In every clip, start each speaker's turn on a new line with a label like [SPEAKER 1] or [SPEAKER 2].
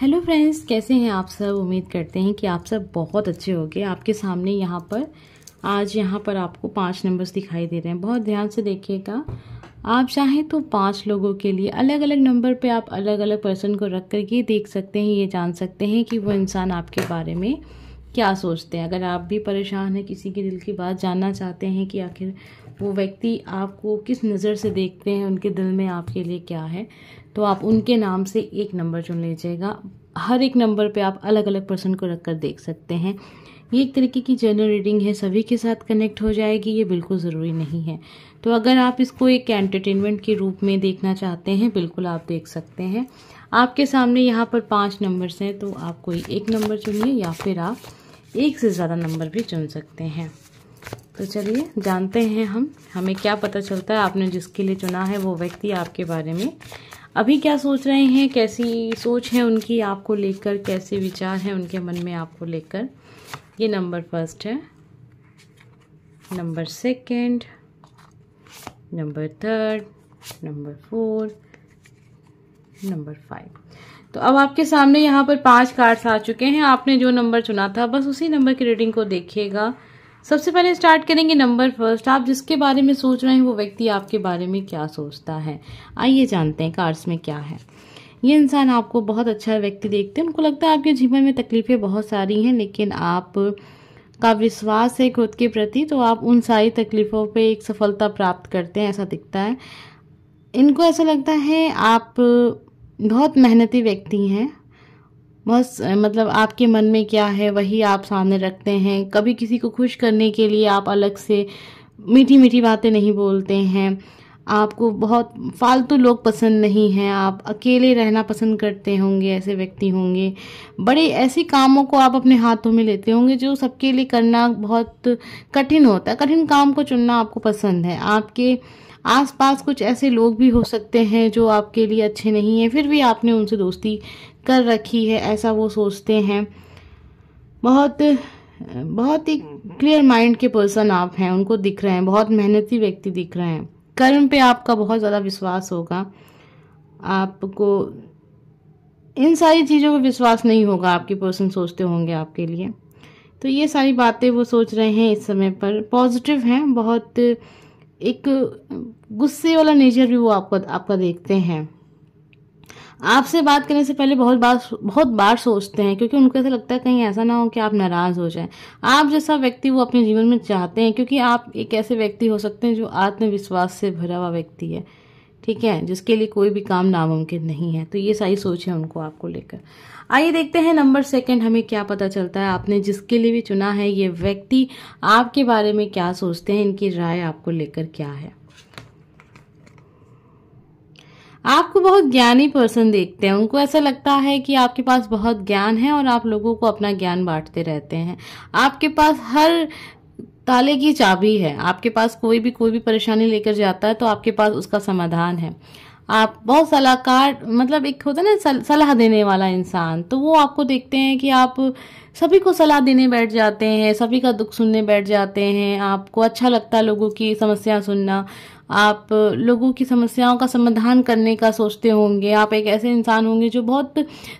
[SPEAKER 1] hello friends कैसे हैं आप सब उम्मीद करते हैं कि आप सब बहुत अच्छे होंगे आपके सामने यहाँ पर आज यहाँ पर आपको पांच नंबर्स दिखाई दे रहे हैं बहुत ध्यान से देखिएगा आप चाहें तो पांच लोगों के लिए अलग अलग नंबर पे आप अलग अलग पर्सन को रख कर ये देख सकते हैं ये जान सकते हैं कि वो इंसान आपके बारे में क्या सोचते हैं अगर आप भी परेशान हैं किसी के दिल की बात जानना चाहते हैं कि आखिर वो व्यक्ति आपको किस नज़र से देखते हैं उनके दिल में आपके लिए क्या है तो आप उनके नाम से एक नंबर चुन लीजिएगा हर एक नंबर पे आप अलग अलग पर्सन को रख कर देख सकते हैं ये एक तरीके की जनरल रीडिंग है सभी के साथ कनेक्ट हो जाएगी ये बिल्कुल ज़रूरी नहीं है तो अगर आप इसको एक एंटरटेनमेंट के रूप में देखना चाहते हैं बिल्कुल आप देख सकते हैं आपके सामने यहाँ पर पाँच नंबर्स हैं तो आप कोई एक नंबर चुनिए या फिर आप एक से ज़्यादा नंबर भी चुन सकते हैं तो चलिए जानते हैं हम हमें क्या पता चलता है आपने जिसके लिए चुना है वो व्यक्ति आपके बारे में अभी क्या सोच रहे हैं कैसी सोच है उनकी आपको लेकर कैसे विचार हैं उनके मन में आपको लेकर ये नंबर फर्स्ट है number second number third number four number five तो अब आपके सामने यहाँ पर पांच कार्ड्स आ चुके हैं आपने जो नंबर चुना था बस उसी नंबर की रीडिंग को देखिएगा सबसे पहले स्टार्ट करेंगे नंबर फर्स्ट आप जिसके बारे में सोच रहे हैं वो व्यक्ति आपके बारे में क्या सोचता है आइए जानते हैं कार्ड्स में क्या है ये इंसान आपको बहुत अच्छा व्यक्ति देखते हैं उनको लगता है आपके जीवन में तकलीफ़ें बहुत सारी हैं लेकिन आप का विश्वास है खुद के प्रति तो आप उन सारी तकलीफ़ों पे एक सफलता प्राप्त करते हैं ऐसा दिखता है इनको ऐसा लगता है आप बहुत मेहनती व्यक्ति हैं बस मतलब आपके मन में क्या है वही आप सामने रखते हैं कभी किसी को खुश करने के लिए आप अलग से मीठी मीठी बातें नहीं बोलते हैं आपको बहुत फालतू लोग पसंद नहीं हैं आप अकेले रहना पसंद करते होंगे ऐसे व्यक्ति होंगे बड़े ऐसे कामों को आप अपने हाथों में लेते होंगे जो सबके लिए करना बहुत कठिन होता है कठिन काम को चुनना आपको पसंद है आपके आसपास कुछ ऐसे लोग भी हो सकते हैं जो आपके लिए अच्छे नहीं हैं फिर भी आपने उनसे दोस्ती कर रखी है ऐसा वो सोचते हैं बहुत बहुत ही क्लियर माइंड के पर्सन आप हैं उनको दिख रहे हैं बहुत मेहनती व्यक्ति दिख रहे हैं कर्म पे आपका बहुत ज़्यादा विश्वास होगा आपको इन सारी चीज़ों पर विश्वास नहीं होगा आपके पर्सन सोचते होंगे आपके लिए तो ये सारी बातें वो सोच रहे हैं इस समय पर पॉजिटिव हैं बहुत एक गुस्से वाला नेचर भी वो आपका आपका देखते हैं आपसे बात करने से पहले बहुत बार बहुत बार सोचते हैं क्योंकि उनको ऐसा लगता है कहीं ऐसा ना हो कि आप नाराज़ हो जाएं आप जैसा व्यक्ति वो अपने जीवन में चाहते हैं क्योंकि आप एक ऐसे व्यक्ति हो सकते हैं जो आत्मविश्वास से भरा हुआ व्यक्ति है ठीक है जिसके लिए कोई भी काम नामुमकिन नहीं है तो ये सारी सोच है उनको आपको लेकर आइए देखते हैं नंबर सेकंड हमें क्या पता चलता है आपने जिसके लिए भी चुना है ये व्यक्ति आपके बारे में क्या सोचते हैं इनकी राय आपको लेकर क्या है आपको बहुत ज्ञानी पर्सन देखते हैं उनको ऐसा लगता है कि आपके पास बहुत ज्ञान है और आप लोगों को अपना ज्ञान बांटते रहते हैं आपके पास हर ताले की चाबी है आपके पास कोई भी कोई भी परेशानी लेकर जाता है तो आपके पास उसका समाधान है आप बहुत सलाहकार मतलब एक होता है ना सलाह देने वाला इंसान तो वो आपको देखते हैं कि आप सभी को सलाह देने बैठ जाते हैं सभी का दुख सुनने बैठ जाते हैं आपको अच्छा लगता है लोगों की समस्या सुनना आप लोगों की समस्याओं का समाधान करने का सोचते होंगे आप एक ऐसे इंसान होंगे जो बहुत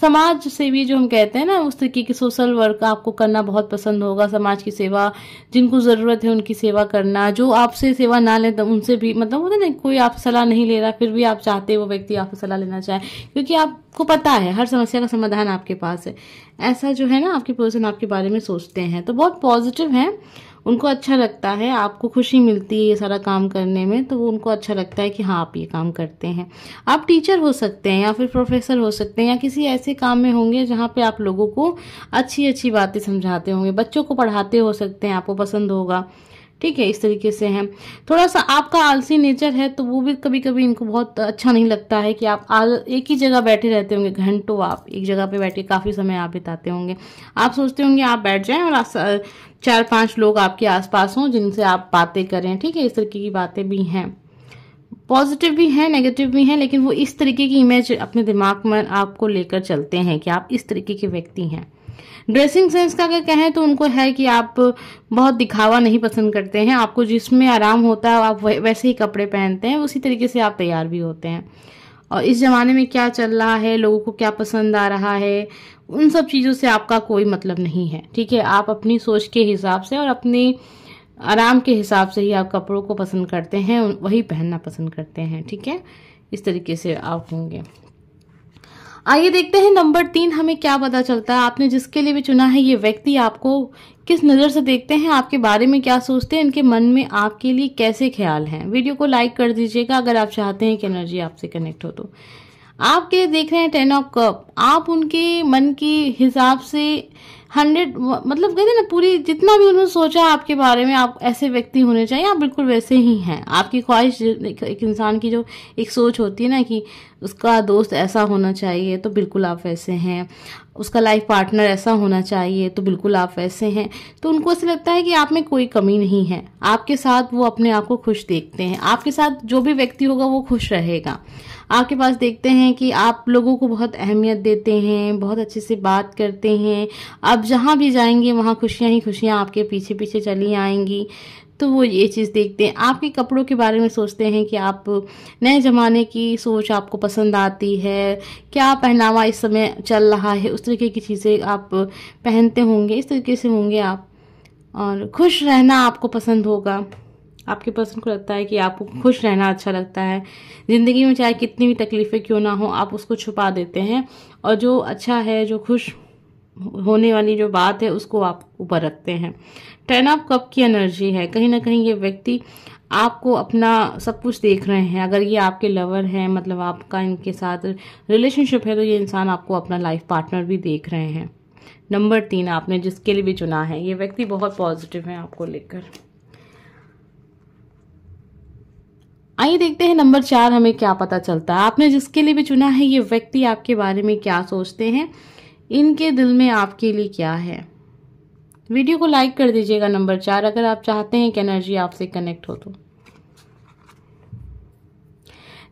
[SPEAKER 1] समाज सेवी जो हम कहते हैं ना उस तरीके की सोशल वर्क आपको करना बहुत पसंद होगा समाज की सेवा जिनको ज़रूरत है उनकी सेवा करना जो आपसे सेवा ना ले तो उनसे भी मतलब होता ना कोई आप सलाह नहीं ले रहा फिर भी आप चाहते वो व्यक्ति आपसे सलाह लेना चाहे क्योंकि आपको पता है हर समस्या का समाधान आपके पास है ऐसा जो है ना आपके पर्सन आपके बारे में सोचते हैं तो बहुत पॉजिटिव हैं उनको अच्छा लगता है आपको खुशी मिलती है ये सारा काम करने में तो वो उनको अच्छा लगता है कि हाँ आप ये काम करते हैं आप टीचर हो सकते हैं या फिर प्रोफेसर हो सकते हैं या किसी ऐसे काम में होंगे जहाँ पे आप लोगों को अच्छी अच्छी बातें समझाते होंगे बच्चों को पढ़ाते हो सकते हैं आपको पसंद होगा ठीक है इस तरीके से हैं थोड़ा सा आपका आलसी नेचर है तो वो भी कभी कभी इनको बहुत अच्छा नहीं लगता है कि आप आल एक ही जगह बैठे रहते होंगे घंटों आप एक जगह पे बैठे काफ़ी समय आप बिताते होंगे आप सोचते होंगे आप बैठ जाएं और चार पांच लोग आपके आसपास हों जिनसे आप बातें करें ठीक है इस तरीके की बातें भी हैं पॉजिटिव भी हैं नेगेटिव भी हैं लेकिन वो इस तरीके की इमेज अपने दिमाग में आपको लेकर चलते हैं कि आप इस तरीके के व्यक्ति हैं ड्रेसिंग सेंस का अगर कहें तो उनको है कि आप बहुत दिखावा नहीं पसंद करते हैं आपको जिसमें आराम होता है आप वैसे ही कपड़े पहनते हैं उसी तरीके से आप तैयार भी होते हैं और इस ज़माने में क्या चल रहा है लोगों को क्या पसंद आ रहा है उन सब चीज़ों से आपका कोई मतलब नहीं है ठीक है आप अपनी सोच के हिसाब से और अपने आराम के हिसाब से ही आप कपड़ों को पसंद करते हैं वही पहनना पसंद करते हैं ठीक है इस तरीके से आप होंगे आइए देखते हैं नंबर तीन हमें क्या पता चलता है आपने जिसके लिए भी चुना है ये व्यक्ति आपको किस नज़र से देखते हैं आपके बारे में क्या सोचते हैं इनके मन में आपके लिए कैसे ख्याल हैं वीडियो को लाइक कर दीजिएगा अगर आप चाहते हैं कि एनर्जी आपसे कनेक्ट हो तो आपके देख रहे हैं टेन ऑफ कप आप उनके मन के हिसाब से हंड्रेड मतलब कहते हैं ना पूरी जितना भी उन्होंने सोचा आपके बारे में आप ऐसे व्यक्ति होने चाहिए आप बिल्कुल वैसे ही हैं आपकी ख्वाहिश एक, एक इंसान की जो एक सोच होती है ना कि उसका दोस्त ऐसा होना चाहिए तो बिल्कुल आप वैसे हैं उसका लाइफ पार्टनर ऐसा होना चाहिए तो बिल्कुल आप वैसे हैं तो उनको ऐसा लगता है कि आप में कोई कमी नहीं है आपके साथ वो अपने आप को खुश देखते हैं आपके साथ जो भी व्यक्ति होगा वो खुश रहेगा आपके पास देखते हैं कि आप लोगों को बहुत अहमियत देते हैं बहुत अच्छे से बात करते हैं आप जहाँ भी जाएंगे वहाँ खुशियाँ ही खुशियाँ आपके पीछे पीछे चली आएंगी तो वो ये चीज़ देखते हैं आपके कपड़ों के बारे में सोचते हैं कि आप नए ज़माने की सोच आपको पसंद आती है क्या पहनावा इस समय चल रहा है उस तरीके की चीज़ें आप पहनते होंगे इस तरीके से होंगे आप और खुश रहना आपको पसंद होगा आपके पर्सन को लगता है कि आपको खुश रहना अच्छा लगता है ज़िंदगी में चाहे कितनी भी तकलीफ़ें क्यों ना हो आप उसको छुपा देते हैं और जो अच्छा है जो खुश होने वाली जो बात है उसको आप ऊपर रखते हैं टेन ऑफ कप की एनर्जी है कहीं ना कहीं ये व्यक्ति आपको अपना सब कुछ देख रहे हैं अगर ये आपके लवर हैं मतलब आपका इनके साथ रिलेशनशिप है तो ये इंसान आपको अपना लाइफ पार्टनर भी देख रहे हैं नंबर तीन आपने जिसके लिए भी चुना है ये व्यक्ति बहुत पॉजिटिव है आपको लेकर आइए देखते हैं नंबर चार हमें क्या पता चलता है आपने जिसके लिए भी चुना है ये व्यक्ति आपके बारे में क्या सोचते हैं इनके दिल में आपके लिए क्या है वीडियो को लाइक कर दीजिएगा नंबर चार अगर आप चाहते हैं कि एनर्जी आपसे कनेक्ट हो तो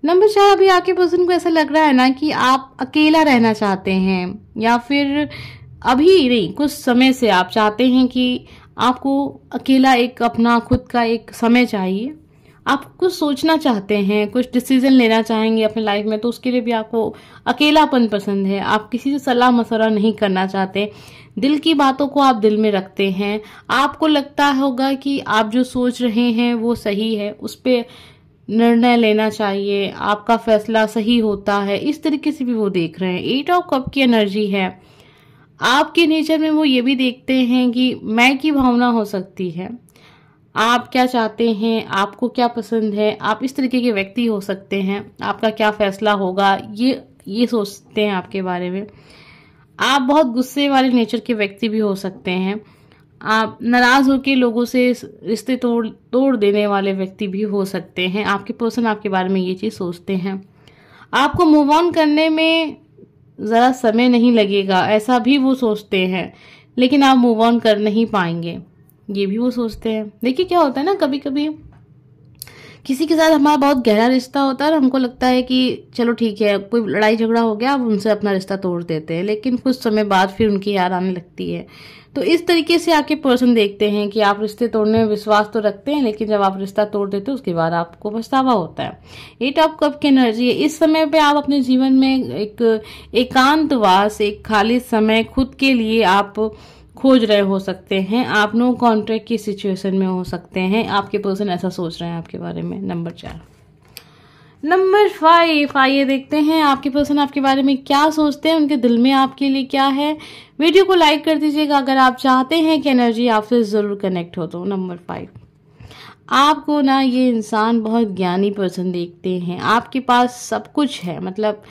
[SPEAKER 1] नंबर चार अभी आपके पर्सन को ऐसा लग रहा है ना कि आप अकेला रहना चाहते हैं या फिर अभी नहीं कुछ समय से आप चाहते हैं कि आपको अकेला एक अपना खुद का एक समय चाहिए आप कुछ सोचना चाहते हैं कुछ डिसीजन लेना चाहेंगे अपने लाइफ में तो उसके लिए भी आपको अकेलापन पसंद है आप किसी से सलाह मशवरा नहीं करना चाहते दिल की बातों को आप दिल में रखते हैं आपको लगता होगा कि आप जो सोच रहे हैं वो सही है उस पर निर्णय लेना चाहिए आपका फैसला सही होता है इस तरीके से भी वो देख रहे हैं एट ऑफ कप की एनर्जी है आपके नेचर में वो ये भी देखते हैं कि मैं की भावना हो सकती है आप क्या चाहते हैं आपको क्या पसंद है आप इस तरीके के व्यक्ति हो सकते हैं आपका क्या फैसला होगा ये ये सोचते हैं आपके बारे में आप बहुत गुस्से वाले नेचर के व्यक्ति भी हो सकते हैं आप नाराज़ होकर लोगों से रिश्ते तोड़ तोड़ देने वाले व्यक्ति भी हो सकते हैं आपके पर्सन आपके बारे में ये चीज़ सोचते हैं आपको मूव ऑन करने में ज़रा समय नहीं लगेगा ऐसा भी वो सोचते हैं लेकिन आप मूव ऑन कर नहीं पाएंगे ये भी वो सोचते हैं देखिए क्या होता है ना कभी कभी किसी के साथ हमारा बहुत गहरा रिश्ता होता है और हमको लगता है कि चलो ठीक है कोई लड़ाई झगड़ा हो गया अब उनसे अपना रिश्ता तोड़ देते हैं लेकिन कुछ समय बाद फिर उनकी याद आने लगती है तो इस तरीके से आके पर्सन देखते हैं कि आप रिश्ते तोड़ने में विश्वास तो रखते हैं लेकिन जब आप रिश्ता तोड़ देते हो उसके बाद आपको पछतावा होता है एट ऑफ कप की एनर्जी है इस समय पर आप अपने जीवन में एक एकांतवास एक खाली समय खुद के लिए आप खोज रहे हो सकते हैं आप नो कॉन्ट्रैक्ट की सिचुएशन में हो सकते हैं आपके पर्सन ऐसा सोच रहे हैं आपके बारे में नंबर चार नंबर फाइव आइए देखते हैं आपके पर्सन आपके बारे में क्या सोचते हैं उनके दिल में आपके लिए क्या है वीडियो को लाइक कर दीजिएगा अगर आप चाहते हैं कि एनर्जी आपसे ज़रूर कनेक्ट हो तो नंबर फाइव आपको ना ये इंसान बहुत ज्ञानी पर्सन देखते हैं आपके पास सब कुछ है मतलब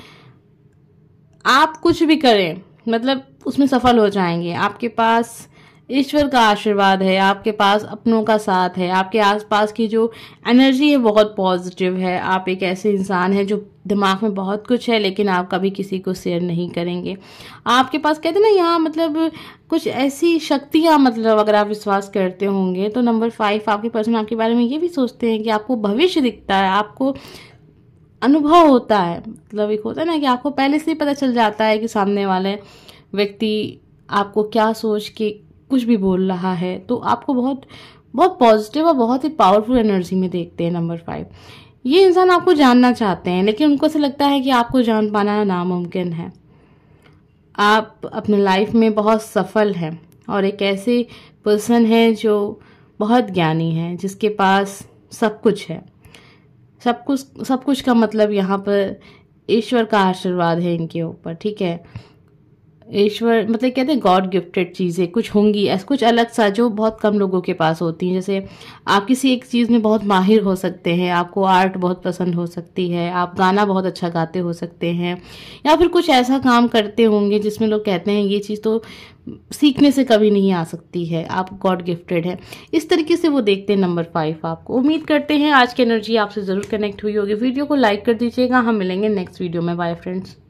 [SPEAKER 1] आप कुछ भी करें मतलब उसमें सफल हो जाएंगे आपके पास ईश्वर का आशीर्वाद है आपके पास अपनों का साथ है आपके आसपास की जो एनर्जी है बहुत पॉजिटिव है आप एक ऐसे इंसान हैं जो दिमाग में बहुत कुछ है लेकिन आप कभी किसी को शेयर नहीं करेंगे आपके पास कहते हैं ना यहाँ मतलब कुछ ऐसी शक्तियाँ मतलब अगर आप विश्वास करते होंगे तो नंबर फाइव आपके पर्सन आपके बारे में ये भी सोचते हैं कि आपको भविष्य दिखता है आपको अनुभव होता है मतलब एक होता है ना कि आपको पहले से ही पता चल जाता है कि सामने वाले व्यक्ति आपको क्या सोच के कुछ भी बोल रहा है तो आपको बहुत बहुत पॉजिटिव और बहुत ही पावरफुल एनर्जी में देखते हैं नंबर फाइव ये इंसान आपको जानना चाहते हैं लेकिन उनको ऐसा लगता है कि आपको जान पाना नामुमकिन है आप अपने लाइफ में बहुत सफल हैं और एक ऐसे पर्सन हैं जो बहुत ज्ञानी हैं जिसके पास सब कुछ है सब कुछ सब कुछ का मतलब यहाँ पर ईश्वर का आशीर्वाद है इनके ऊपर ठीक है ईश्वर मतलब कहते हैं गॉड गिफ्टेड चीज़ें कुछ होंगी ऐसा कुछ अलग सा जो बहुत कम लोगों के पास होती हैं जैसे आप किसी एक चीज़ में बहुत माहिर हो सकते हैं आपको आर्ट बहुत पसंद हो सकती है आप गाना बहुत अच्छा गाते हो सकते हैं या फिर कुछ ऐसा काम करते होंगे जिसमें लोग कहते हैं ये चीज़ तो सीखने से कभी नहीं आ सकती है आप गॉड गिफ्टेड है इस तरीके से वो देखते हैं नंबर फाइव आपको उम्मीद करते हैं आज की एनर्जी आपसे ज़रूर कनेक्ट हुई होगी वीडियो को लाइक कर दीजिएगा हम मिलेंगे नेक्स्ट वीडियो में बाय फ्रेंड्स